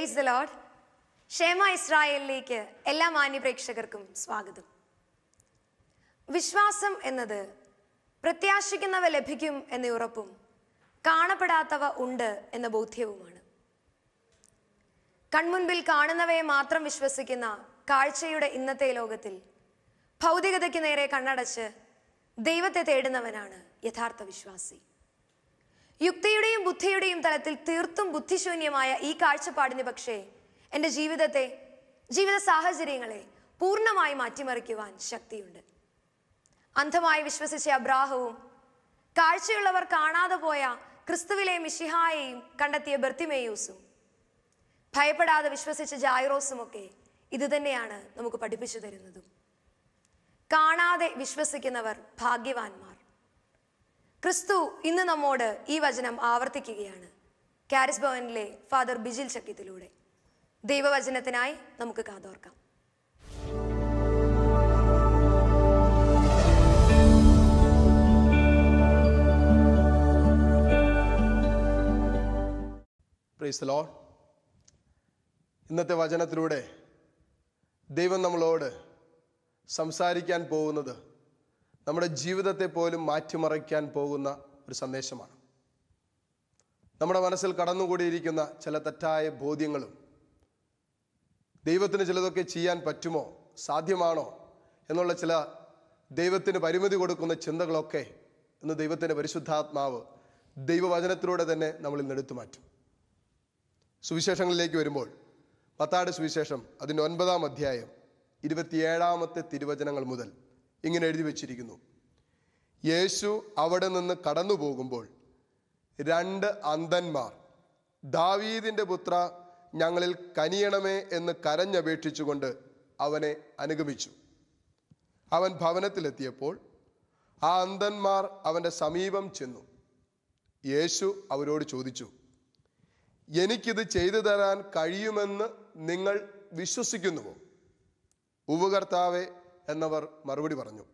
praise the load ക്ഷേമ ഇസ്രായേലിലേക്ക് എല്ലാ മാന്യപ്രേക്ഷകർക്കും സ്വാഗതം വിശ്വാസം എന്നത് പ്രത്യാശിക്കുന്നവ ലഭിക്കും എന്ന ഉറപ്പും കാണപ്പെടാത്തവ ഉണ്ട് എന്ന ബോധ്യവുമാണ് കൺമുൻപിൽ കാണുന്നവയെ മാത്രം വിശ്വസിക്കുന്ന കാഴ്ചയുടെ ഇന്നത്തെ ലോകത്തിൽ ഭൗതികതയ്ക്ക് നേരെ കണ്ണടച്ച് ദൈവത്തെ തേടുന്നവനാണ് യഥാർത്ഥ വിശ്വാസി യുക്തിയുടെ ബുദ്ധിയുടെയും തലത്തിൽ തീർത്തും ബുദ്ധിശൂന്യമായ ഈ കാഴ്ചപ്പാടിന് പക്ഷേ എൻ്റെ ജീവിതത്തെ ജീവിത സാഹചര്യങ്ങളെ പൂർണ്ണമായി മാറ്റിമറിക്കുവാൻ ശക്തിയുണ്ട് അന്ധമായി വിശ്വസിച്ച അബ്രാഹവും കാഴ്ചയുള്ളവർ കാണാതെ പോയ ക്രിസ്തുവിലെ മിഷിഹായെയും കണ്ടെത്തിയ ബർത്തിമേയൂസും ഭയപ്പെടാതെ വിശ്വസിച്ച ഒക്കെ ഇതുതന്നെയാണ് നമുക്ക് പഠിപ്പിച്ചു തരുന്നതും കാണാതെ വിശ്വസിക്കുന്നവർ ഭാഗ്യവാന്മാർ ക്രിസ്തു ഇന്ന് നമ്മോട് ഈ വചനം ആവർത്തിക്കുകയാണ് കാരിസ് ഭവനിലെ ഫാദർ ബിജിൽ ശക്തിയിലൂടെ ദൈവവചനത്തിനായി നമുക്ക് കാതോർക്കാം ഇന്നത്തെ വചനത്തിലൂടെ ദൈവം നമ്മളോട് സംസാരിക്കാൻ പോകുന്നത് നമ്മുടെ ജീവിതത്തെ പോലും മാറ്റിമറിക്കാൻ പോകുന്ന ഒരു സന്ദേശമാണ് നമ്മുടെ മനസ്സിൽ കടന്നുകൂടിയിരിക്കുന്ന ചില തെറ്റായ ബോധ്യങ്ങളും ദൈവത്തിന് ചിലതൊക്കെ ചെയ്യാൻ പറ്റുമോ സാധ്യമാണോ എന്നുള്ള ചില ദൈവത്തിന് പരിമിതി കൊടുക്കുന്ന ചിന്തകളൊക്കെ ഇന്ന് ദൈവത്തിൻ്റെ പരിശുദ്ധാത്മാവ് ദൈവവചനത്തിലൂടെ തന്നെ നമ്മളിൽ നിന്നെടുത്തു മാറ്റും സുവിശേഷങ്ങളിലേക്ക് വരുമ്പോൾ പത്താട് സുവിശേഷം അതിൻ്റെ ഒൻപതാം അധ്യായം ഇരുപത്തിയേഴാമത്തെ തിരുവചനങ്ങൾ മുതൽ ഇങ്ങനെ എഴുതി വച്ചിരിക്കുന്നു യേശു അവിടെ നിന്ന് കടന്നു പോകുമ്പോൾ രണ്ട് അന്ധന്മാർ ദാവീദിൻ്റെ പുത്ര ഞങ്ങളിൽ കനിയണമേ എന്ന് കരഞ്ഞപേക്ഷിച്ചുകൊണ്ട് അവനെ അനുഗമിച്ചു അവൻ ഭവനത്തിലെത്തിയപ്പോൾ ആ അന്ധന്മാർ അവൻ്റെ സമീപം ചെന്നു യേശു അവരോട് ചോദിച്ചു എനിക്കിത് ചെയ്തു തരാൻ കഴിയുമെന്ന് നിങ്ങൾ വിശ്വസിക്കുന്നുവോ ഉപകർത്താവെ എന്നവർ മറുപടി പറഞ്ഞു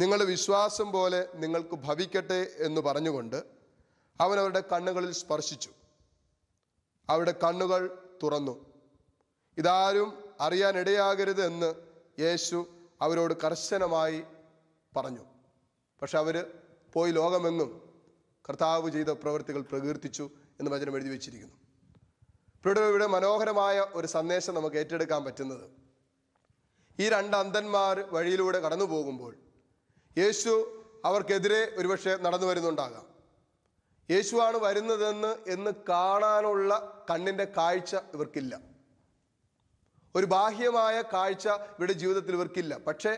നിങ്ങളുടെ വിശ്വാസം പോലെ നിങ്ങൾക്ക് ഭവിക്കട്ടെ എന്ന് പറഞ്ഞുകൊണ്ട് അവൻ അവരുടെ കണ്ണുകളിൽ സ്പർശിച്ചു അവരുടെ കണ്ണുകൾ തുറന്നു ഇതാരും അറിയാനിടയാകരുത് എന്ന് യേശു അവരോട് കർശനമായി പറഞ്ഞു പക്ഷെ അവർ പോയി ലോകമെങ്ങും കർത്താവ് ചെയ്ത പ്രവൃത്തികൾ പ്രകീർത്തിച്ചു എന്ന് വചനം എഴുതി വെച്ചിരിക്കുന്നു ഇവിടെ ഇവിടെ മനോഹരമായ ഒരു സന്ദേശം നമുക്ക് ഏറ്റെടുക്കാൻ പറ്റുന്നത് ഈ രണ്ട് അന്ധന്മാർ വഴിയിലൂടെ കടന്നു പോകുമ്പോൾ യേശു അവർക്കെതിരെ ഒരുപക്ഷെ നടന്നു വരുന്നുണ്ടാകാം യേശുവാണ് വരുന്നതെന്ന് എന്ന് കാണാനുള്ള കണ്ണിൻ്റെ കാഴ്ച ഇവർക്കില്ല ഒരു ബാഹ്യമായ കാഴ്ച ഇവരുടെ ജീവിതത്തിൽ ഇവർക്കില്ല പക്ഷേ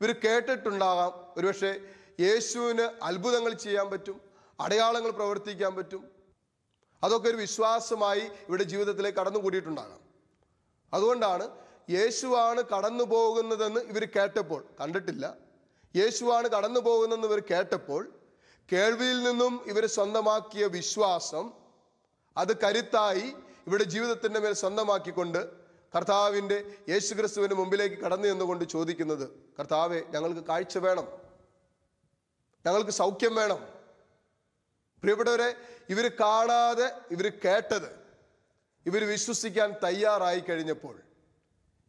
ഇവർ കേട്ടിട്ടുണ്ടാകാം ഒരുപക്ഷെ യേശുവിന് അത്ഭുതങ്ങൾ ചെയ്യാൻ പറ്റും അടയാളങ്ങൾ പ്രവർത്തിക്കാൻ പറ്റും അതൊക്കെ ഒരു വിശ്വാസമായി ഇവരുടെ ജീവിതത്തിലേക്ക് കടന്നുകൂടിയിട്ടുണ്ടാകാം അതുകൊണ്ടാണ് യേശുവാണ് കടന്നു പോകുന്നതെന്ന് ഇവർ കേട്ടപ്പോൾ കണ്ടിട്ടില്ല യേശുവാണ് കടന്നു പോകുന്നതെന്ന് ഇവർ കേട്ടപ്പോൾ കേൾവിയിൽ നിന്നും ഇവർ സ്വന്തമാക്കിയ വിശ്വാസം അത് കരുത്തായി ഇവരുടെ ജീവിതത്തിൻ്റെ മേൽ സ്വന്തമാക്കിക്കൊണ്ട് കർത്താവിൻ്റെ യേശുക്രിസ്തുവിന് മുമ്പിലേക്ക് കടന്നു എന്നുകൊണ്ട് ചോദിക്കുന്നത് കർത്താവെ ഞങ്ങൾക്ക് കാഴ്ച വേണം ഞങ്ങൾക്ക് സൗഖ്യം വേണം പ്രിയപ്പെട്ടവരെ ഇവർ കാണാതെ ഇവർ കേട്ടത് ഇവർ വിശ്വസിക്കാൻ തയ്യാറായി കഴിഞ്ഞപ്പോൾ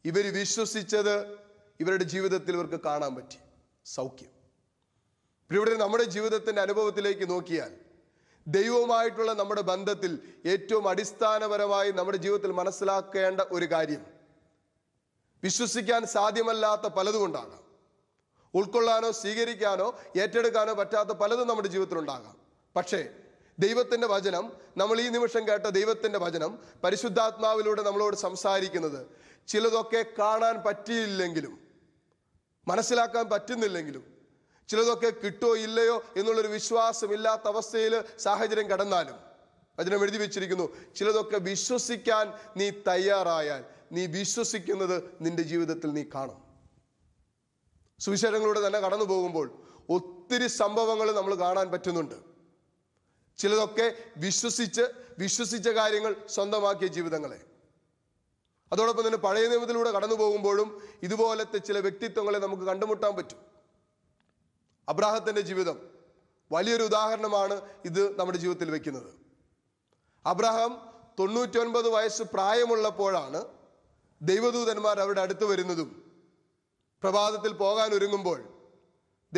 ഇവർ വിശ്വസിച്ചത് ഇവരുടെ ജീവിതത്തിൽ ഇവർക്ക് കാണാൻ പറ്റി സൗഖ്യം ഇവിടെ നമ്മുടെ ജീവിതത്തിൻ്റെ അനുഭവത്തിലേക്ക് നോക്കിയാൽ ദൈവവുമായിട്ടുള്ള നമ്മുടെ ബന്ധത്തിൽ ഏറ്റവും അടിസ്ഥാനപരമായി നമ്മുടെ ജീവിതത്തിൽ മനസ്സിലാക്കേണ്ട ഒരു കാര്യം വിശ്വസിക്കാൻ സാധ്യമല്ലാത്ത ഉണ്ടാകാം ഉൾക്കൊള്ളാനോ സ്വീകരിക്കാനോ ഏറ്റെടുക്കാനോ പറ്റാത്ത പലതും നമ്മുടെ ജീവിതത്തിൽ ഉണ്ടാകാം പക്ഷേ ദൈവത്തിൻ്റെ വചനം നമ്മൾ ഈ നിമിഷം കേട്ട ദൈവത്തിൻ്റെ വചനം പരിശുദ്ധാത്മാവിലൂടെ നമ്മളോട് സംസാരിക്കുന്നത് ചിലതൊക്കെ കാണാൻ പറ്റിയില്ലെങ്കിലും മനസ്സിലാക്കാൻ പറ്റുന്നില്ലെങ്കിലും ചിലതൊക്കെ കിട്ടുമോ ഇല്ലയോ എന്നുള്ളൊരു വിശ്വാസമില്ലാത്ത അവസ്ഥയിൽ സാഹചര്യം കടന്നാലും വചനം എഴുതി വെച്ചിരിക്കുന്നു ചിലതൊക്കെ വിശ്വസിക്കാൻ നീ തയ്യാറായാൽ നീ വിശ്വസിക്കുന്നത് നിന്റെ ജീവിതത്തിൽ നീ കാണും സുവിശേഷങ്ങളിലൂടെ തന്നെ കടന്നു പോകുമ്പോൾ ഒത്തിരി സംഭവങ്ങൾ നമ്മൾ കാണാൻ പറ്റുന്നുണ്ട് ചിലതൊക്കെ വിശ്വസിച്ച് വിശ്വസിച്ച കാര്യങ്ങൾ സ്വന്തമാക്കിയ ജീവിതങ്ങളെ അതോടൊപ്പം തന്നെ പഴയ നിയമത്തിലൂടെ കടന്നു പോകുമ്പോഴും ഇതുപോലത്തെ ചില വ്യക്തിത്വങ്ങളെ നമുക്ക് കണ്ടുമുട്ടാൻ പറ്റും അബ്രാഹത്തിൻ്റെ ജീവിതം വലിയൊരു ഉദാഹരണമാണ് ഇത് നമ്മുടെ ജീവിതത്തിൽ വെക്കുന്നത് അബ്രഹാം തൊണ്ണൂറ്റൊൻപത് വയസ്സ് പ്രായമുള്ളപ്പോഴാണ് ദൈവദൂതന്മാർ അവരുടെ അടുത്ത് വരുന്നതും പ്രഭാതത്തിൽ പോകാൻ ഒരുങ്ങുമ്പോൾ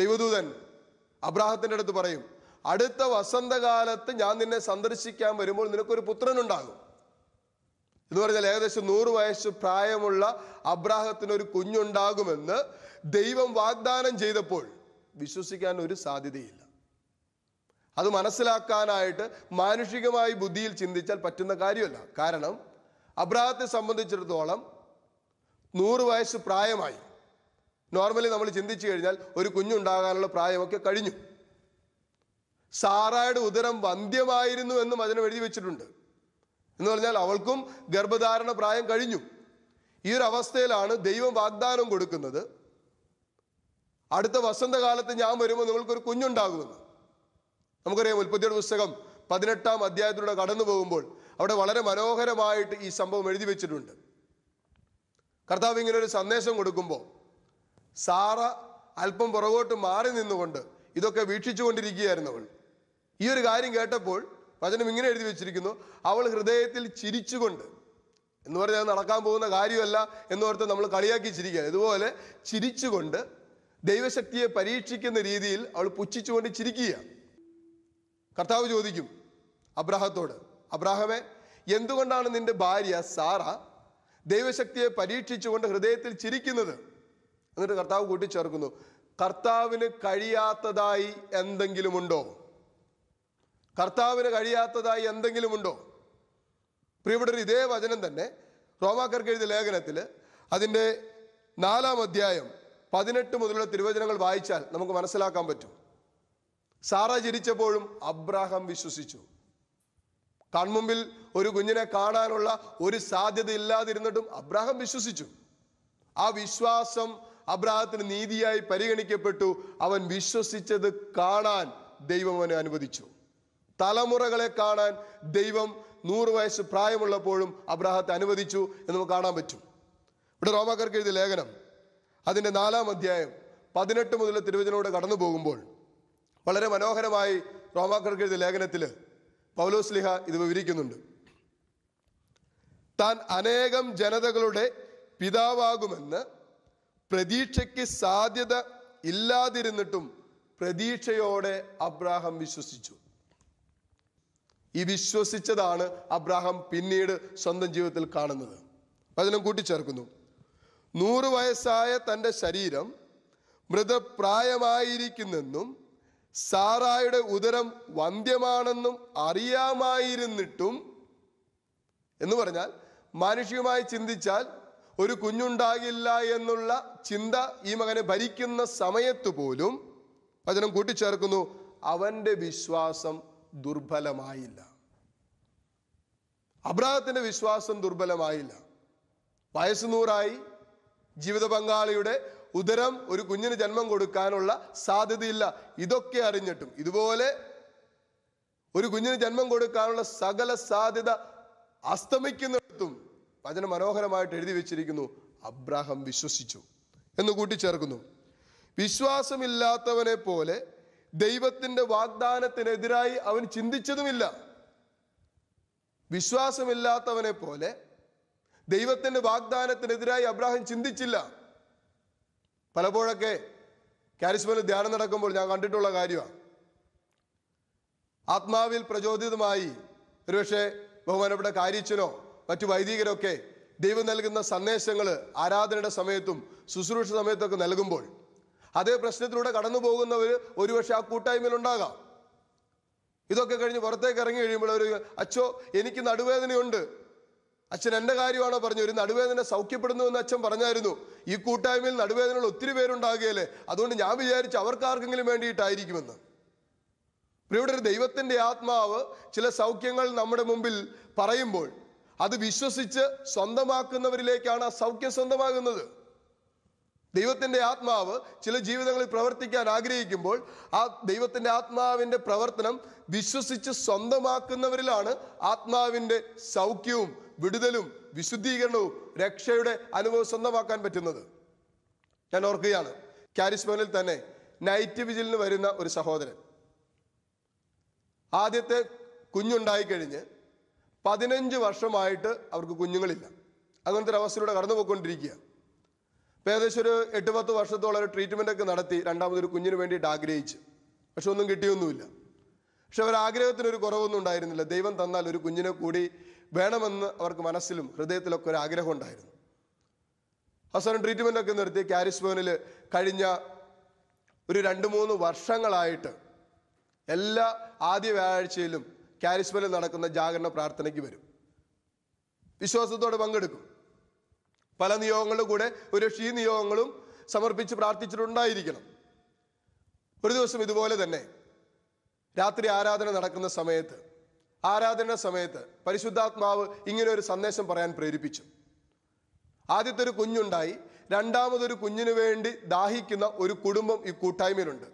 ദൈവദൂതൻ അബ്രാഹത്തിൻ്റെ അടുത്ത് പറയും അടുത്ത വസന്തകാലത്ത് ഞാൻ നിന്നെ സന്ദർശിക്കാൻ വരുമ്പോൾ നിനക്കൊരു പുത്രനുണ്ടാകും എന്ന് പറഞ്ഞാൽ ഏകദേശം നൂറ് വയസ്സ് പ്രായമുള്ള അബ്രാഹത്തിന് ഒരു കുഞ്ഞുണ്ടാകുമെന്ന് ദൈവം വാഗ്ദാനം ചെയ്തപ്പോൾ വിശ്വസിക്കാൻ ഒരു സാധ്യതയില്ല അത് മനസ്സിലാക്കാനായിട്ട് മാനുഷികമായി ബുദ്ധിയിൽ ചിന്തിച്ചാൽ പറ്റുന്ന കാര്യമല്ല കാരണം അബ്രാഹത്തെ സംബന്ധിച്ചിടത്തോളം നൂറ് വയസ്സ് പ്രായമായി നോർമലി നമ്മൾ ചിന്തിച്ചു കഴിഞ്ഞാൽ ഒരു കുഞ്ഞുണ്ടാകാനുള്ള പ്രായമൊക്കെ കഴിഞ്ഞു സാറായുടെ ഉദരം വന്ധ്യമായിരുന്നു എന്നും അതിനെ എഴുതി വെച്ചിട്ടുണ്ട് എന്ന് പറഞ്ഞാൽ അവൾക്കും ഗർഭധാരണ പ്രായം കഴിഞ്ഞു ഈ ഒരു അവസ്ഥയിലാണ് ദൈവം വാഗ്ദാനം കൊടുക്കുന്നത് അടുത്ത വസന്തകാലത്ത് ഞാൻ വരുമ്പോൾ നിങ്ങൾക്കൊരു കുഞ്ഞുണ്ടാകുമെന്ന് നമുക്കറിയാം ഉൽപ്പത്തിയുടെ പുസ്തകം പതിനെട്ടാം അധ്യായത്തിലൂടെ കടന്നു പോകുമ്പോൾ അവിടെ വളരെ മനോഹരമായിട്ട് ഈ സംഭവം എഴുതി വെച്ചിട്ടുണ്ട് കർത്താവ് ഇങ്ങനെ ഒരു സന്ദേശം കൊടുക്കുമ്പോൾ സാറ അല്പം പുറകോട്ട് മാറി നിന്നുകൊണ്ട് ഇതൊക്കെ വീക്ഷിച്ചുകൊണ്ടിരിക്കുകയായിരുന്നു അവൾ ഈ ഒരു കാര്യം കേട്ടപ്പോൾ വചനം ഇങ്ങനെ എഴുതി വെച്ചിരിക്കുന്നു അവൾ ഹൃദയത്തിൽ ചിരിച്ചുകൊണ്ട് എന്ന് പറഞ്ഞാൽ നടക്കാൻ പോകുന്ന കാര്യമല്ല എന്നോർത്ത് നമ്മൾ കളിയാക്കി ചിരിക്കുക ഇതുപോലെ ചിരിച്ചുകൊണ്ട് ദൈവശക്തിയെ പരീക്ഷിക്കുന്ന രീതിയിൽ അവൾ പുച്ഛിച്ചുകൊണ്ട് ചിരിക്കുക കർത്താവ് ചോദിക്കും അബ്രാഹത്തോട് അബ്രാഹമേ എന്തുകൊണ്ടാണ് നിന്റെ ഭാര്യ സാറ ദൈവശക്തിയെ പരീക്ഷിച്ചുകൊണ്ട് ഹൃദയത്തിൽ ചിരിക്കുന്നത് എന്നിട്ട് കർത്താവ് കൂട്ടിച്ചേർക്കുന്നു കർത്താവിന് കഴിയാത്തതായി എന്തെങ്കിലുമുണ്ടോ കർത്താവിന് കഴിയാത്തതായി ഉണ്ടോ പ്രിയപ്പെട്ടൊരു ഇതേ വചനം തന്നെ റോമാക്കർക്ക് എഴുതിയ ലേഖനത്തിൽ അതിൻ്റെ നാലാം അധ്യായം പതിനെട്ട് മുതലുള്ള തിരുവചനങ്ങൾ വായിച്ചാൽ നമുക്ക് മനസ്സിലാക്കാൻ പറ്റും സാറ ജനിച്ചപ്പോഴും അബ്രാഹാം വിശ്വസിച്ചു കൺമുമ്പിൽ ഒരു കുഞ്ഞിനെ കാണാനുള്ള ഒരു സാധ്യത ഇല്ലാതിരുന്നിട്ടും അബ്രാഹാം വിശ്വസിച്ചു ആ വിശ്വാസം അബ്രാഹത്തിന് നീതിയായി പരിഗണിക്കപ്പെട്ടു അവൻ വിശ്വസിച്ചത് കാണാൻ ദൈവം അവനെ അനുവദിച്ചു തലമുറകളെ കാണാൻ ദൈവം നൂറ് വയസ്സ് പ്രായമുള്ളപ്പോഴും അബ്രാഹത്തെ അനുവദിച്ചു എന്ന് നമുക്ക് കാണാൻ പറ്റും ഇവിടെ റോമാക്കാർക്ക് എഴുതിയ ലേഖനം അതിൻ്റെ നാലാം അധ്യായം പതിനെട്ട് മുതൽ തിരുവചനോട് കടന്നു പോകുമ്പോൾ വളരെ മനോഹരമായി റോമാക്കാർക്ക് എഴുതിയ ലേഖനത്തിൽ പൗലോസ്ലിഹ ഇത് വിവരിക്കുന്നുണ്ട് താൻ അനേകം ജനതകളുടെ പിതാവാകുമെന്ന് പ്രതീക്ഷയ്ക്ക് സാധ്യത ഇല്ലാതിരുന്നിട്ടും പ്രതീക്ഷയോടെ അബ്രാഹം വിശ്വസിച്ചു ഈ വിശ്വസിച്ചതാണ് അബ്രാഹാം പിന്നീട് സ്വന്തം ജീവിതത്തിൽ കാണുന്നത് അതിനും കൂട്ടിച്ചേർക്കുന്നു നൂറ് വയസ്സായ തൻ്റെ ശരീരം മൃതപ്രായമായിരിക്കുന്നെന്നും സാറായുടെ ഉദരം വന്ധ്യമാണെന്നും അറിയാമായിരുന്നിട്ടും എന്ന് പറഞ്ഞാൽ മാനുഷികമായി ചിന്തിച്ചാൽ ഒരു കുഞ്ഞുണ്ടാകില്ല എന്നുള്ള ചിന്ത ഈ മകനെ ഭരിക്കുന്ന സമയത്ത് പോലും വചനം കൂട്ടിച്ചേർക്കുന്നു അവൻ്റെ വിശ്വാസം ദുർബലമായില്ല അബ്രാഹത്തിന്റെ വിശ്വാസം ദുർബലമായില്ല വയസ്സ് നൂറായി ജീവിത പങ്കാളിയുടെ ഉദരം ഒരു കുഞ്ഞിന് ജന്മം കൊടുക്കാനുള്ള സാധ്യതയില്ല ഇതൊക്കെ അറിഞ്ഞിട്ടും ഇതുപോലെ ഒരു കുഞ്ഞിന് ജന്മം കൊടുക്കാനുള്ള സകല സാധ്യത അസ്തമിക്കുന്നിടത്തും വചന മനോഹരമായിട്ട് എഴുതി വെച്ചിരിക്കുന്നു അബ്രാഹം വിശ്വസിച്ചു എന്ന് കൂട്ടിച്ചേർക്കുന്നു വിശ്വാസമില്ലാത്തവനെ പോലെ ദൈവത്തിന്റെ വാഗ്ദാനത്തിനെതിരായി അവൻ ചിന്തിച്ചതുമില്ല വിശ്വാസമില്ലാത്തവനെ പോലെ ദൈവത്തിന്റെ വാഗ്ദാനത്തിനെതിരായി അബ്രാഹിം ചിന്തിച്ചില്ല പലപ്പോഴൊക്കെ കാരിസ്മനിൽ ധ്യാനം നടക്കുമ്പോൾ ഞാൻ കണ്ടിട്ടുള്ള കാര്യമാണ് ആത്മാവിൽ പ്രചോദിതമായി ഒരുപക്ഷെ ബഹുമാനപ്പെട്ട കാര്യച്ചനോ മറ്റു വൈദികരൊക്കെ ദൈവം നൽകുന്ന സന്ദേശങ്ങൾ ആരാധനയുടെ സമയത്തും ശുശ്രൂഷ സമയത്തൊക്കെ നൽകുമ്പോൾ അതേ പ്രശ്നത്തിലൂടെ കടന്നു പോകുന്നവർ ഒരുപക്ഷെ ആ കൂട്ടായ്മയിലുണ്ടാകാം ഇതൊക്കെ കഴിഞ്ഞ് പുറത്തേക്ക് ഇറങ്ങി കഴിയുമ്പോൾ അവർ അച്ഛോ എനിക്ക് നടുവേദനയുണ്ട് അച്ഛൻ എൻ്റെ കാര്യമാണോ പറഞ്ഞു ഒരു നടുവേദന എന്ന് അച്ഛൻ പറഞ്ഞായിരുന്നു ഈ കൂട്ടായ്മയിൽ നടുവേദനകൾ ഒത്തിരി പേരുണ്ടാകുകയല്ലേ അതുകൊണ്ട് ഞാൻ വിചാരിച്ചു അവർക്കാർക്കെങ്കിലും വേണ്ടിയിട്ടായിരിക്കുമെന്ന് ഇവിടെ ഒരു ദൈവത്തിൻ്റെ ആത്മാവ് ചില സൗഖ്യങ്ങൾ നമ്മുടെ മുമ്പിൽ പറയുമ്പോൾ അത് വിശ്വസിച്ച് സ്വന്തമാക്കുന്നവരിലേക്കാണ് ആ സൗഖ്യം സ്വന്തമാകുന്നത് ദൈവത്തിൻ്റെ ആത്മാവ് ചില ജീവിതങ്ങളിൽ പ്രവർത്തിക്കാൻ ആഗ്രഹിക്കുമ്പോൾ ആ ദൈവത്തിൻ്റെ ആത്മാവിൻ്റെ പ്രവർത്തനം വിശ്വസിച്ച് സ്വന്തമാക്കുന്നവരിലാണ് ആത്മാവിൻ്റെ സൗഖ്യവും വിടുതലും വിശുദ്ധീകരണവും രക്ഷയുടെ അനുഭവം സ്വന്തമാക്കാൻ പറ്റുന്നത് ഞാൻ ഓർക്കുകയാണ് കാരിസ്മനിൽ തന്നെ നൈറ്റ് വിജിലിന് വരുന്ന ഒരു സഹോദരൻ ആദ്യത്തെ കുഞ്ഞുണ്ടായി പതിനഞ്ച് വർഷമായിട്ട് അവർക്ക് കുഞ്ഞുങ്ങളില്ല അങ്ങനത്തെ ഒരു അവസ്ഥയിലൂടെ കടന്നു പോയിക്കൊണ്ടിരിക്കുകയാണ് ഏകദേശം ഒരു എട്ട് പത്ത് വർഷത്തോളം ഒരു ട്രീറ്റ്മെൻ്റ് ഒക്കെ നടത്തി രണ്ടാമതൊരു കുഞ്ഞിന് വേണ്ടിയിട്ട് ആഗ്രഹിച്ച് പക്ഷെ ഒന്നും കിട്ടിയൊന്നുമില്ല പക്ഷെ അവർ ആഗ്രഹത്തിനൊരു കുറവൊന്നും ഉണ്ടായിരുന്നില്ല ദൈവം തന്നാൽ ഒരു കുഞ്ഞിനെ കൂടി വേണമെന്ന് അവർക്ക് മനസ്സിലും ഹൃദയത്തിലൊക്കെ ഒരു ആഗ്രഹം ഉണ്ടായിരുന്നു അവസാനം ട്രീറ്റ്മെൻ്റ് ഒക്കെ നിർത്തി കാരിസ് ഭവനിൽ കഴിഞ്ഞ ഒരു രണ്ട് മൂന്ന് വർഷങ്ങളായിട്ട് എല്ലാ ആദ്യ വ്യാഴാഴ്ചയിലും കാരിസ്മലിൽ നടക്കുന്ന ജാഗരണ പ്രാർത്ഥനയ്ക്ക് വരും വിശ്വാസത്തോടെ പങ്കെടുക്കും പല നിയോഗങ്ങളുടെ കൂടെ ഒരു ഷീ നിയോഗങ്ങളും സമർപ്പിച്ച് പ്രാർത്ഥിച്ചിട്ടുണ്ടായിരിക്കണം ഒരു ദിവസം ഇതുപോലെ തന്നെ രാത്രി ആരാധന നടക്കുന്ന സമയത്ത് ആരാധന സമയത്ത് പരിശുദ്ധാത്മാവ് ഇങ്ങനെ ഒരു സന്ദേശം പറയാൻ പ്രേരിപ്പിച്ചു ആദ്യത്തെ ഒരു കുഞ്ഞുണ്ടായി രണ്ടാമതൊരു കുഞ്ഞിനു വേണ്ടി ദാഹിക്കുന്ന ഒരു കുടുംബം ഈ കൂട്ടായ്മയിലുണ്ട്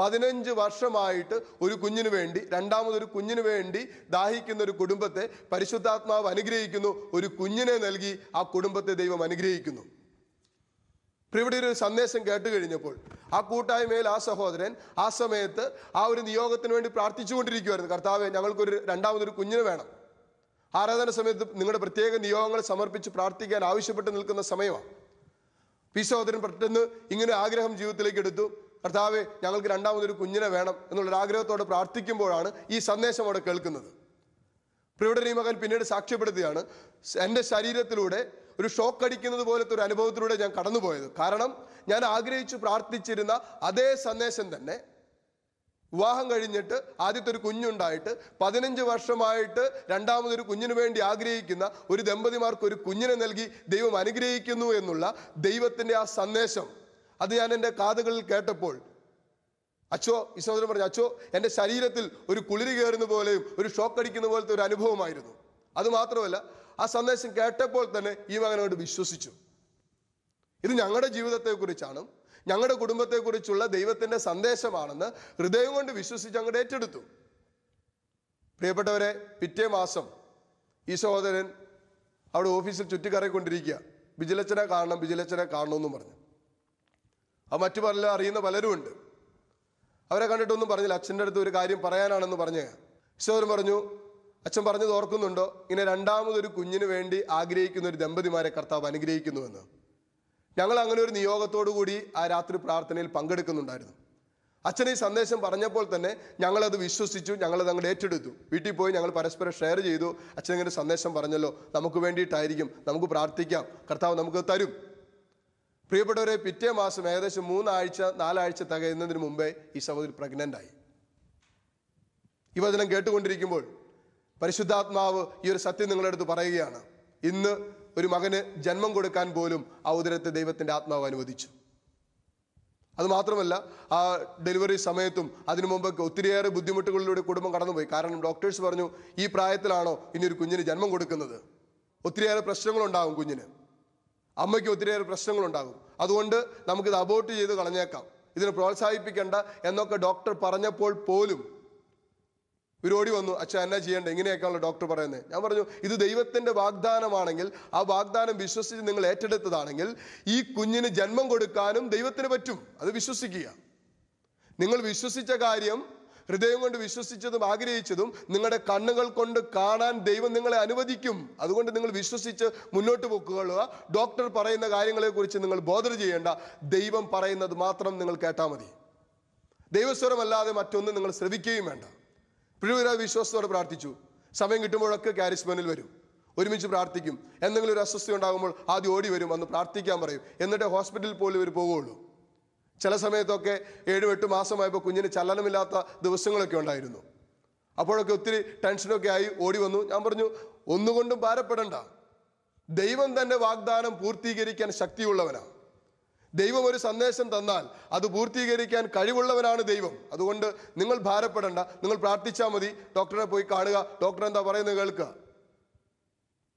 പതിനഞ്ച് വർഷമായിട്ട് ഒരു കുഞ്ഞിനു വേണ്ടി രണ്ടാമതൊരു കുഞ്ഞിനു വേണ്ടി ദാഹിക്കുന്ന ഒരു കുടുംബത്തെ പരിശുദ്ധാത്മാവ് അനുഗ്രഹിക്കുന്നു ഒരു കുഞ്ഞിനെ നൽകി ആ കുടുംബത്തെ ദൈവം അനുഗ്രഹിക്കുന്നു ഇവിടെ ഒരു സന്ദേശം കേട്ട് കഴിഞ്ഞപ്പോൾ ആ കൂട്ടായ്മയിൽ ആ സഹോദരൻ ആ സമയത്ത് ആ ഒരു നിയോഗത്തിന് വേണ്ടി പ്രാർത്ഥിച്ചുകൊണ്ടിരിക്കുമായിരുന്നു കർത്താവ് ഞങ്ങൾക്കൊരു രണ്ടാമതൊരു കുഞ്ഞിന് വേണം ആരാധന സമയത്ത് നിങ്ങളുടെ പ്രത്യേക നിയോഗങ്ങൾ സമർപ്പിച്ച് പ്രാർത്ഥിക്കാൻ ആവശ്യപ്പെട്ട് നിൽക്കുന്ന സമയമാണ് പി സഹോദരൻ പെട്ടെന്ന് ഇങ്ങനെ ആഗ്രഹം ജീവിതത്തിലേക്ക് എടുത്തു കർത്താവ് ഞങ്ങൾക്ക് രണ്ടാമതൊരു കുഞ്ഞിനെ വേണം ആഗ്രഹത്തോടെ പ്രാർത്ഥിക്കുമ്പോഴാണ് ഈ സന്ദേശം അവിടെ കേൾക്കുന്നത് പ്രിയുടെ മകൻ പിന്നീട് സാക്ഷ്യപ്പെടുത്തുകയാണ് എൻ്റെ ശരീരത്തിലൂടെ ഒരു ഷോക്ക് അടിക്കുന്നത് പോലത്തെ ഒരു അനുഭവത്തിലൂടെ ഞാൻ കടന്നുപോയത് കാരണം ഞാൻ ആഗ്രഹിച്ചു പ്രാർത്ഥിച്ചിരുന്ന അതേ സന്ദേശം തന്നെ വിവാഹം കഴിഞ്ഞിട്ട് ആദ്യത്തെ ഒരു കുഞ്ഞുണ്ടായിട്ട് പതിനഞ്ച് വർഷമായിട്ട് രണ്ടാമതൊരു കുഞ്ഞിനു വേണ്ടി ആഗ്രഹിക്കുന്ന ഒരു ദമ്പതിമാർക്ക് ഒരു കുഞ്ഞിനെ നൽകി ദൈവം അനുഗ്രഹിക്കുന്നു എന്നുള്ള ദൈവത്തിൻ്റെ ആ സന്ദേശം അത് ഞാൻ എൻ്റെ കാതുകളിൽ കേട്ടപ്പോൾ അച്ചോ ഈശോദരൻ പറഞ്ഞു അച്ചോ എൻ്റെ ശരീരത്തിൽ ഒരു കുളിരി കയറുന്ന പോലെയും ഒരു ഷോക്ക് അടിക്കുന്ന പോലത്തെ ഒരു അനുഭവമായിരുന്നു അത് മാത്രമല്ല ആ സന്ദേശം കേട്ടപ്പോൾ തന്നെ ഈ മകനോട് വിശ്വസിച്ചു ഇത് ഞങ്ങളുടെ ജീവിതത്തെക്കുറിച്ചാണ് ഞങ്ങളുടെ കുടുംബത്തെക്കുറിച്ചുള്ള ദൈവത്തിൻ്റെ സന്ദേശമാണെന്ന് ഹൃദയം കൊണ്ട് വിശ്വസിച്ച് അങ്ങോട്ട് ഏറ്റെടുത്തു പ്രിയപ്പെട്ടവരെ പിറ്റേ മാസം ഈ സഹോദരൻ അവിടെ ഓഫീസിൽ ചുറ്റിക്കറിക്കൊണ്ടിരിക്കുക ബിജിലച്ചനെ കാണണം ബിജിലച്ചനെ കാണണമെന്നും പറഞ്ഞു അത് മറ്റു പല അറിയുന്ന പലരുമുണ്ട് അവരെ കണ്ടിട്ടൊന്നും പറഞ്ഞില്ല അച്ഛൻ്റെ അടുത്ത് ഒരു കാര്യം പറയാനാണെന്ന് പറഞ്ഞ് ഈശോദരൻ പറഞ്ഞു അച്ഛൻ പറഞ്ഞത് ഓർക്കുന്നുണ്ടോ ഇങ്ങനെ രണ്ടാമതൊരു കുഞ്ഞിന് വേണ്ടി ആഗ്രഹിക്കുന്ന ഒരു ദമ്പതിമാരെ കർത്താവ് അനുഗ്രഹിക്കുന്നുവെന്ന് ഞങ്ങൾ അങ്ങനെ ഒരു നിയോഗത്തോടു കൂടി ആ രാത്രി പ്രാർത്ഥനയിൽ പങ്കെടുക്കുന്നുണ്ടായിരുന്നു അച്ഛൻ ഈ സന്ദേശം പറഞ്ഞപ്പോൾ തന്നെ ഞങ്ങളത് വിശ്വസിച്ചു ഞങ്ങളത് അങ്ങോട്ട് ഏറ്റെടുത്തു വീട്ടിൽ പോയി ഞങ്ങൾ പരസ്പരം ഷെയർ ചെയ്തു അച്ഛൻ ഇങ്ങനെ സന്ദേശം പറഞ്ഞല്ലോ നമുക്ക് വേണ്ടിയിട്ടായിരിക്കും നമുക്ക് പ്രാർത്ഥിക്കാം കർത്താവ് നമുക്ക് തരും പ്രിയപ്പെട്ടവരെ പിറ്റേ മാസം ഏകദേശം മൂന്നാഴ്ച നാലാഴ്ച തകയുന്നതിന് മുമ്പേ ഈ സഹോദരി പ്രഗ്നൻ്റ് ആയി ഈ വചനം കേട്ടുകൊണ്ടിരിക്കുമ്പോൾ പരിശുദ്ധാത്മാവ് ഈ ഒരു സത്യം അടുത്ത് പറയുകയാണ് ഇന്ന് ഒരു മകന് ജന്മം കൊടുക്കാൻ പോലും ആ ഉദരത്തെ ദൈവത്തിൻ്റെ ആത്മാവ് അനുവദിച്ചു അതുമാത്രമല്ല ആ ഡെലിവറി സമയത്തും അതിനു മുമ്പൊക്കെ ഒത്തിരിയേറെ ബുദ്ധിമുട്ടുകളിലൂടെ കുടുംബം കടന്നുപോയി കാരണം ഡോക്ടേഴ്സ് പറഞ്ഞു ഈ പ്രായത്തിലാണോ ഇനി ഒരു കുഞ്ഞിന് ജന്മം കൊടുക്കുന്നത് ഒത്തിരിയേറെ പ്രശ്നങ്ങളുണ്ടാകും കുഞ്ഞിന് അമ്മയ്ക്ക് ഒത്തിരിയേറെ പ്രശ്നങ്ങളുണ്ടാകും അതുകൊണ്ട് നമുക്കിത് അബോർട്ട് ചെയ്ത് കളഞ്ഞേക്കാം ഇതിനെ പ്രോത്സാഹിപ്പിക്കേണ്ട എന്നൊക്കെ ഡോക്ടർ പറഞ്ഞപ്പോൾ പോലും ഇവരോടി വന്നു അച്ഛൻ എന്നാ ചെയ്യേണ്ടത് ഇങ്ങനെയൊക്കെയാണല്ലോ ഡോക്ടർ പറയുന്നത് ഞാൻ പറഞ്ഞു ഇത് ദൈവത്തിൻ്റെ വാഗ്ദാനമാണെങ്കിൽ ആ വാഗ്ദാനം വിശ്വസിച്ച് നിങ്ങൾ ഏറ്റെടുത്തതാണെങ്കിൽ ഈ കുഞ്ഞിന് ജന്മം കൊടുക്കാനും ദൈവത്തിന് പറ്റും അത് വിശ്വസിക്കുക നിങ്ങൾ വിശ്വസിച്ച കാര്യം ഹൃദയം കൊണ്ട് വിശ്വസിച്ചതും ആഗ്രഹിച്ചതും നിങ്ങളുടെ കണ്ണുകൾ കൊണ്ട് കാണാൻ ദൈവം നിങ്ങളെ അനുവദിക്കും അതുകൊണ്ട് നിങ്ങൾ വിശ്വസിച്ച് മുന്നോട്ട് പോക്കുക ഡോക്ടർ പറയുന്ന കാര്യങ്ങളെക്കുറിച്ച് നിങ്ങൾ ബോധർ ചെയ്യേണ്ട ദൈവം പറയുന്നത് മാത്രം നിങ്ങൾ കേട്ടാൽ മതി ദൈവസ്വരമല്ലാതെ മറ്റൊന്നും നിങ്ങൾ ശ്രവിക്കുകയും വേണ്ട പിഴവിര വിശ്വാസത്തോടെ പ്രാർത്ഥിച്ചു സമയം കിട്ടുമ്പോഴൊക്കെ കാരിസ്മനിൽ വരും ഒരുമിച്ച് പ്രാർത്ഥിക്കും എന്തെങ്കിലും ഒരു അസ്വസ്ഥ ഉണ്ടാകുമ്പോൾ ആദ്യം ഓടി വരും അന്ന് പ്രാർത്ഥിക്കാൻ പറയും എന്നിട്ട് ഹോസ്പിറ്റലിൽ പോലും ഇവർ പോകുള്ളൂ ചില സമയത്തൊക്കെ ഏഴും എട്ട് മാസമായപ്പോൾ കുഞ്ഞിന് ചലനമില്ലാത്ത ദിവസങ്ങളൊക്കെ ഉണ്ടായിരുന്നു അപ്പോഴൊക്കെ ഒത്തിരി ടെൻഷനൊക്കെ ആയി ഓടി വന്നു ഞാൻ പറഞ്ഞു ഒന്നുകൊണ്ടും ഭാരപ്പെടണ്ട ദൈവം തന്നെ വാഗ്ദാനം പൂർത്തീകരിക്കാൻ ശക്തിയുള്ളവനാണ് ദൈവം ഒരു സന്ദേശം തന്നാൽ അത് പൂർത്തീകരിക്കാൻ കഴിവുള്ളവനാണ് ദൈവം അതുകൊണ്ട് നിങ്ങൾ ഭാരപ്പെടണ്ട നിങ്ങൾ പ്രാർത്ഥിച്ചാൽ മതി ഡോക്ടറെ പോയി കാണുക ഡോക്ടർ എന്താ പറയുന്നത് കേൾക്കുക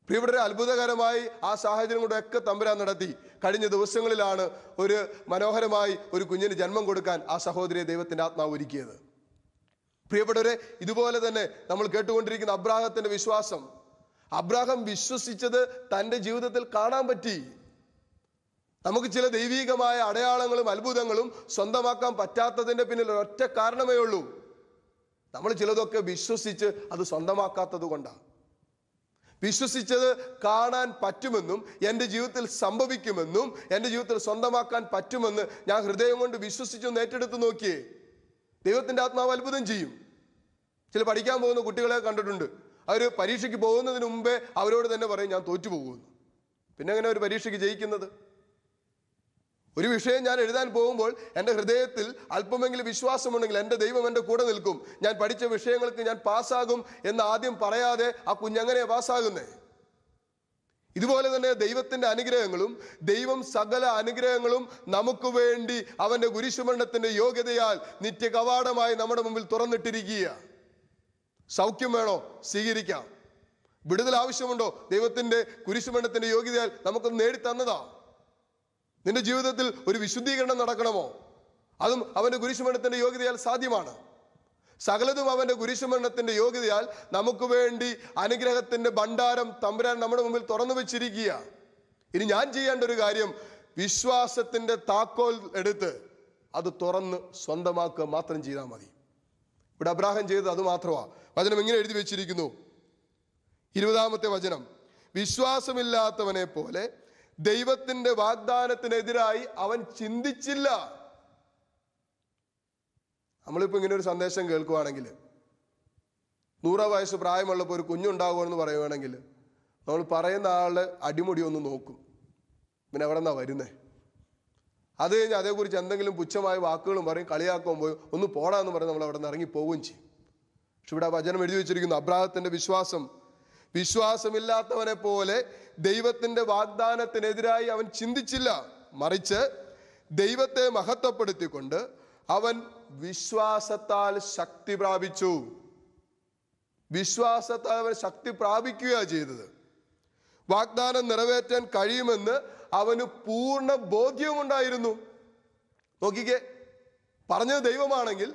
പ്രിയപ്പെട്ട അത്ഭുതകരമായി ആ സാഹചര്യം കൊണ്ടൊക്കെ തമ്പുരാൻ നടത്തി കഴിഞ്ഞ ദിവസങ്ങളിലാണ് ഒരു മനോഹരമായി ഒരു കുഞ്ഞിന് ജന്മം കൊടുക്കാൻ ആ സഹോദരിയെ ദൈവത്തിൻ്റെ ആത്മാവ് ഒരുക്കിയത് പ്രിയപ്പെട്ടവരെ ഇതുപോലെ തന്നെ നമ്മൾ കേട്ടുകൊണ്ടിരിക്കുന്ന അബ്രാഹത്തിൻ്റെ വിശ്വാസം അബ്രാഹം വിശ്വസിച്ചത് തൻ്റെ ജീവിതത്തിൽ കാണാൻ പറ്റി നമുക്ക് ചില ദൈവീകമായ അടയാളങ്ങളും അത്ഭുതങ്ങളും സ്വന്തമാക്കാൻ പറ്റാത്തതിൻ്റെ പിന്നിൽ ഒറ്റ കാരണമേ ഉള്ളൂ നമ്മൾ ചിലതൊക്കെ വിശ്വസിച്ച് അത് സ്വന്തമാക്കാത്തത് കൊണ്ടാണ് വിശ്വസിച്ചത് കാണാൻ പറ്റുമെന്നും എൻ്റെ ജീവിതത്തിൽ സംഭവിക്കുമെന്നും എൻ്റെ ജീവിതത്തിൽ സ്വന്തമാക്കാൻ പറ്റുമെന്ന് ഞാൻ ഹൃദയം കൊണ്ട് വിശ്വസിച്ചു നേറ്റെടുത്ത് നോക്കിയേ ദൈവത്തിൻ്റെ ആത്മാവ് അത്ഭുതം ചെയ്യും ചില പഠിക്കാൻ പോകുന്ന കുട്ടികളെ കണ്ടിട്ടുണ്ട് അവർ പരീക്ഷയ്ക്ക് പോകുന്നതിന് മുമ്പേ അവരോട് തന്നെ പറയും ഞാൻ തോറ്റു പോകുമെന്ന് പിന്നെ അങ്ങനെ ഒരു പരീക്ഷയ്ക്ക് ജയിക്കുന്നത് ഒരു വിഷയം ഞാൻ എഴുതാൻ പോകുമ്പോൾ എൻ്റെ ഹൃദയത്തിൽ അല്പമെങ്കിലും വിശ്വാസമുണ്ടെങ്കിൽ എൻ്റെ ദൈവം എൻ്റെ കൂടെ നിൽക്കും ഞാൻ പഠിച്ച വിഷയങ്ങൾക്ക് ഞാൻ പാസ്സാകും എന്ന് ആദ്യം പറയാതെ ആ കുഞ്ഞങ്ങനെയാണ് പാസ്സാകുന്നേ ഇതുപോലെ തന്നെ ദൈവത്തിൻ്റെ അനുഗ്രഹങ്ങളും ദൈവം സകല അനുഗ്രഹങ്ങളും നമുക്ക് വേണ്ടി അവൻ്റെ കുരിശുമരണത്തിൻ്റെ യോഗ്യതയാൽ നിത്യകവാടമായി നമ്മുടെ മുമ്പിൽ തുറന്നിട്ടിരിക്കുക സൗഖ്യം വേണോ സ്വീകരിക്കാം വിടുതൽ ആവശ്യമുണ്ടോ ദൈവത്തിൻ്റെ കുരിശുമരണത്തിൻ്റെ യോഗ്യതയാൽ നമുക്കത് നേടിത്തന്നതാണ് നിന്റെ ജീവിതത്തിൽ ഒരു വിശുദ്ധീകരണം നടക്കണമോ അതും അവൻ്റെ കുരിശുമരണത്തിൻ്റെ യോഗ്യതയാൽ സാധ്യമാണ് സകലതും അവൻ്റെ കുരിശുമരണത്തിൻ്റെ യോഗ്യതയാൽ നമുക്ക് വേണ്ടി അനുഗ്രഹത്തിൻ്റെ ഭണ്ഡാരം തമ്പുരാൻ നമ്മുടെ മുമ്പിൽ തുറന്നു വെച്ചിരിക്കുക ഇനി ഞാൻ ചെയ്യേണ്ട ഒരു കാര്യം വിശ്വാസത്തിൻ്റെ താക്കോൽ എടുത്ത് അത് തുറന്ന് സ്വന്തമാക്കുക മാത്രം ചെയ്താൽ മതി ഇവിടെ അബ്രാഹം ചെയ്തത് അത് മാത്രമാണ് വചനം ഇങ്ങനെ എഴുതി വെച്ചിരിക്കുന്നു ഇരുപതാമത്തെ വചനം വിശ്വാസമില്ലാത്തവനെ പോലെ ദൈവത്തിന്റെ വാഗ്ദാനത്തിനെതിരായി അവൻ ചിന്തിച്ചില്ല നമ്മളിപ്പോ ഇങ്ങനെ ഒരു സന്ദേശം കേൾക്കുവാണെങ്കിൽ നൂറ വയസ്സ് പ്രായമുള്ളപ്പോൾ ഒരു കുഞ്ഞുണ്ടാകുമെന്ന് പറയുവാണെങ്കിൽ നമ്മൾ പറയുന്ന ആള് അടിമുടി ഒന്ന് നോക്കും പിന്നെ എവിടെ നിന്നാ വരുന്നേ അത് കഴിഞ്ഞ് അതേക്കുറിച്ച് എന്തെങ്കിലും പുച്ഛമായ വാക്കുകളും പറയും കളിയാക്കുമ്പോൾ പോയി ഒന്ന് പോടാന്ന് പറഞ്ഞ് നമ്മൾ അവിടെ നിന്ന് ഇറങ്ങി പോവുകയും ചെയ്യും പക്ഷെ ഇവിടെ വചനം എഴുതി വെച്ചിരിക്കുന്നു അബ്രാഹത്തിന്റെ വിശ്വാസം വിശ്വാസമില്ലാത്തവനെ പോലെ ദൈവത്തിന്റെ വാഗ്ദാനത്തിനെതിരായി അവൻ ചിന്തിച്ചില്ല മറിച്ച് ദൈവത്തെ മഹത്വപ്പെടുത്തിക്കൊണ്ട് അവൻ വിശ്വാസത്താൽ ശക്തി പ്രാപിച്ചു വിശ്വാസത്താൽ അവൻ ശക്തി പ്രാപിക്കുക ചെയ്തത് വാഗ്ദാനം നിറവേറ്റാൻ കഴിയുമെന്ന് അവന് പൂർണ്ണ ബോധ്യമുണ്ടായിരുന്നു നോക്കിക്കേ പറഞ്ഞത് ദൈവമാണെങ്കിൽ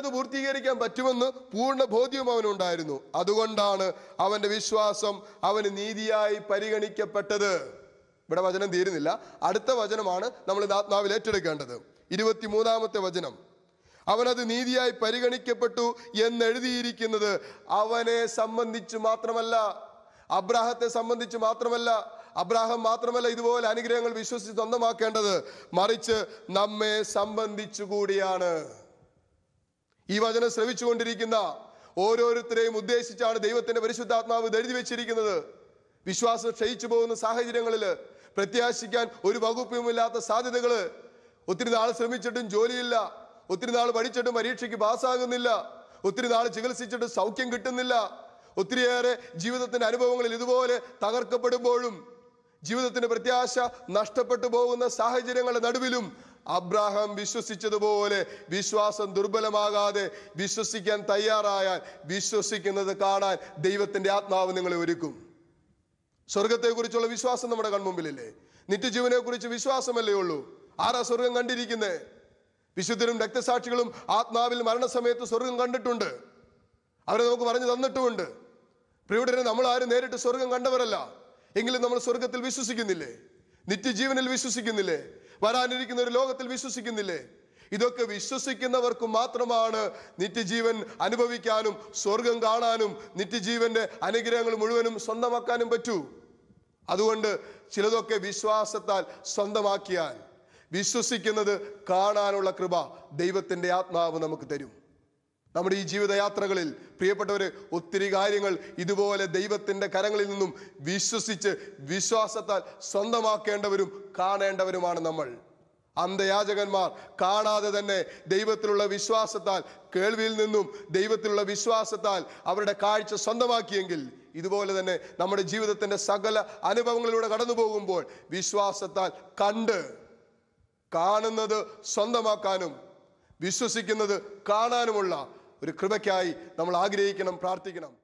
അത് പൂർത്തീകരിക്കാൻ പറ്റുമെന്ന് പൂർണ്ണ ബോധ്യവും അവനുണ്ടായിരുന്നു അതുകൊണ്ടാണ് അവൻ്റെ വിശ്വാസം അവന് നീതിയായി പരിഗണിക്കപ്പെട്ടത് ഇവിടെ വചനം തീരുന്നില്ല അടുത്ത വചനമാണ് നമ്മൾ ഇത് ആത്മാവിൽ ഏറ്റെടുക്കേണ്ടത് ഇരുപത്തിമൂന്നാമത്തെ വചനം അവനത് നീതിയായി പരിഗണിക്കപ്പെട്ടു എന്നെഴുതിയിരിക്കുന്നത് അവനെ സംബന്ധിച്ച് മാത്രമല്ല അബ്രാഹത്തെ സംബന്ധിച്ച് മാത്രമല്ല അബ്രാഹം മാത്രമല്ല ഇതുപോലെ അനുഗ്രഹങ്ങൾ വിശ്വസിച്ച് സ്വന്തമാക്കേണ്ടത് മറിച്ച് നമ്മെ സംബന്ധിച്ചു കൂടിയാണ് ഈ വചനം ശ്രവിച്ചുകൊണ്ടിരിക്കുന്ന ഓരോരുത്തരെയും ഉദ്ദേശിച്ചാണ് ദൈവത്തിന്റെ പരിശുദ്ധാത്മാവ് എഴുതി വെച്ചിരിക്കുന്നത് വിശ്വാസം ക്ഷയിച്ചു പോകുന്ന സാഹചര്യങ്ങളിൽ പ്രത്യാശിക്കാൻ ഒരു വകുപ്പുമില്ലാത്ത സാധ്യതകൾ ഒത്തിരി നാൾ ശ്രമിച്ചിട്ടും ജോലിയില്ല ഒത്തിരി നാൾ പഠിച്ചിട്ടും പരീക്ഷയ്ക്ക് പാസ്സാകുന്നില്ല ഒത്തിരി നാൾ ചികിത്സിച്ചിട്ടും സൗഖ്യം കിട്ടുന്നില്ല ഒത്തിരിയേറെ ജീവിതത്തിന്റെ അനുഭവങ്ങളിൽ ഇതുപോലെ തകർക്കപ്പെടുമ്പോഴും ജീവിതത്തിന്റെ പ്രത്യാശ നഷ്ടപ്പെട്ടു പോകുന്ന സാഹചര്യങ്ങളുടെ നടുവിലും അബ്രാഹാം വിശ്വസിച്ചതുപോലെ വിശ്വാസം ദുർബലമാകാതെ വിശ്വസിക്കാൻ തയ്യാറായാൽ വിശ്വസിക്കുന്നത് കാണാൻ ദൈവത്തിന്റെ ആത്മാവ് നിങ്ങളെ ഒരുക്കും സ്വർഗത്തെക്കുറിച്ചുള്ള വിശ്വാസം നമ്മുടെ കൺമുമ്പിലില്ലേ കുറിച്ച് വിശ്വാസമല്ലേ ഉള്ളൂ ആരാ സ്വർഗം കണ്ടിരിക്കുന്നത് വിശുദ്ധരും രക്തസാക്ഷികളും ആത്മാവിൽ മരണസമയത്ത് സ്വർഗം കണ്ടിട്ടുണ്ട് അവരെ നമുക്ക് പറഞ്ഞു തന്നിട്ടുമുണ്ട് പ്രിയുടനെ നമ്മൾ ആരും നേരിട്ട് സ്വർഗം കണ്ടവരല്ല എങ്കിലും നമ്മൾ സ്വർഗത്തിൽ വിശ്വസിക്കുന്നില്ലേ നിത്യജീവനിൽ വിശ്വസിക്കുന്നില്ലേ വരാനിരിക്കുന്ന ഒരു ലോകത്തിൽ വിശ്വസിക്കുന്നില്ലേ ഇതൊക്കെ വിശ്വസിക്കുന്നവർക്ക് മാത്രമാണ് നിത്യജീവൻ അനുഭവിക്കാനും സ്വർഗം കാണാനും നിത്യജീവന്റെ അനുഗ്രഹങ്ങൾ മുഴുവനും സ്വന്തമാക്കാനും പറ്റൂ അതുകൊണ്ട് ചിലതൊക്കെ വിശ്വാസത്താൽ സ്വന്തമാക്കിയാൽ വിശ്വസിക്കുന്നത് കാണാനുള്ള കൃപ ദൈവത്തിൻ്റെ ആത്മാവ് നമുക്ക് തരും നമ്മുടെ ഈ ജീവിതയാത്രകളിൽ പ്രിയപ്പെട്ടവർ ഒത്തിരി കാര്യങ്ങൾ ഇതുപോലെ ദൈവത്തിൻ്റെ കരങ്ങളിൽ നിന്നും വിശ്വസിച്ച് വിശ്വാസത്താൽ സ്വന്തമാക്കേണ്ടവരും കാണേണ്ടവരുമാണ് നമ്മൾ അന്ധയാചകന്മാർ കാണാതെ തന്നെ ദൈവത്തിലുള്ള വിശ്വാസത്താൽ കേൾവിയിൽ നിന്നും ദൈവത്തിലുള്ള വിശ്വാസത്താൽ അവരുടെ കാഴ്ച സ്വന്തമാക്കിയെങ്കിൽ ഇതുപോലെ തന്നെ നമ്മുടെ ജീവിതത്തിൻ്റെ സകല അനുഭവങ്ങളിലൂടെ കടന്നു പോകുമ്പോൾ വിശ്വാസത്താൽ കണ്ട് കാണുന്നത് സ്വന്തമാക്കാനും വിശ്വസിക്കുന്നത് കാണാനുമുള്ള ഒരു കൃപയ്ക്കായി നമ്മൾ ആഗ്രഹിക്കണം പ്രാർത്ഥിക്കണം